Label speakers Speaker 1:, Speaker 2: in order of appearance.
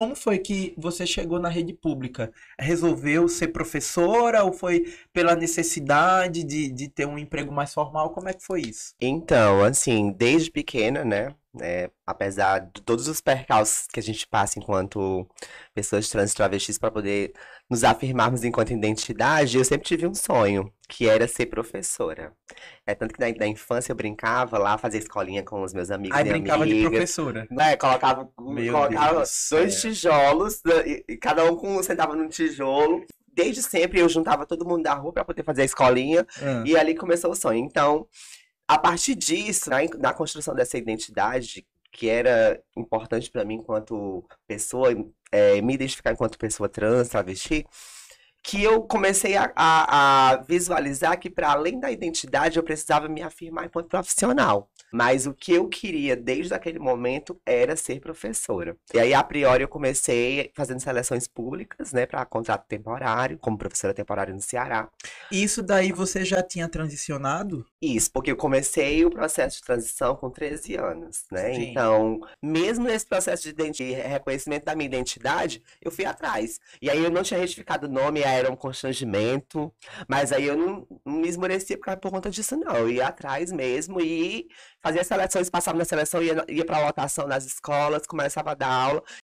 Speaker 1: Como foi que você chegou na rede pública? Resolveu ser professora ou foi pela necessidade de, de ter um emprego mais formal? Como é que foi isso?
Speaker 2: Então, assim, desde pequena, né? né? Apesar de todos os percalços que a gente passa enquanto pessoas trans e travestis para poder nos afirmarmos enquanto identidade, eu sempre tive um sonho, que era ser professora. É tanto que na, na infância eu brincava lá, fazia escolinha com os meus amigos Aí e brincava de professora. Né? Colocava, colocava dois é. tijolos, né, e, e cada um com, sentava num tijolo. Desde sempre eu juntava todo mundo da rua para poder fazer a escolinha. Ah. E ali começou o sonho. Então, a partir disso, na, na construção dessa identidade, que era importante para mim enquanto pessoa, é, me identificar enquanto pessoa trans, travesti, que eu comecei a, a, a visualizar que, para além da identidade, eu precisava me afirmar enquanto profissional. Mas o que eu queria desde aquele momento era ser professora. E aí, a priori, eu comecei fazendo seleções públicas, né, para contrato temporário, como professora temporária no Ceará.
Speaker 1: Isso daí você já tinha transicionado? Isso, porque eu comecei o processo de transição
Speaker 2: com 13 anos, né? Sim. Então, mesmo nesse processo de, de reconhecimento da minha identidade, eu fui atrás. E aí, eu não tinha retificado o nome, a era um constrangimento. Mas aí eu não, não me esmorecia por, por conta disso, não. Eu ia atrás mesmo e fazia seleções, passava na seleção, ia, ia pra lotação nas escolas, começava a dar aula.